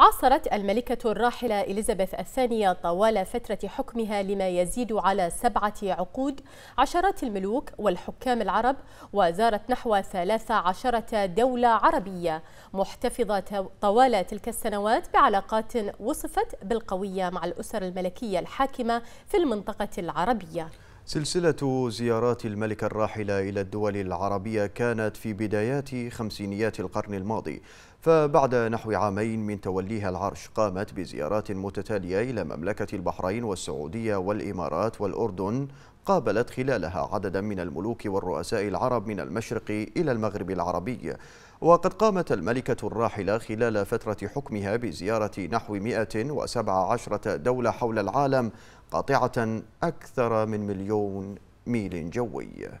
عاصرت الملكة الراحلة إليزابيث الثانية طوال فترة حكمها لما يزيد على سبعة عقود عشرات الملوك والحكام العرب وزارت نحو 13 دولة عربية محتفظة طوال تلك السنوات بعلاقات وصفت بالقوية مع الأسر الملكية الحاكمة في المنطقة العربية سلسلة زيارات الملكة الراحلة إلى الدول العربية كانت في بدايات خمسينيات القرن الماضي فبعد نحو عامين من توليها العرش قامت بزيارات متتالية إلى مملكة البحرين والسعودية والإمارات والأردن قابلت خلالها عددا من الملوك والرؤساء العرب من المشرق إلى المغرب العربي وقد قامت الملكة الراحلة خلال فترة حكمها بزيارة نحو 117 دولة حول العالم قاطعة أكثر من مليون ميل جوي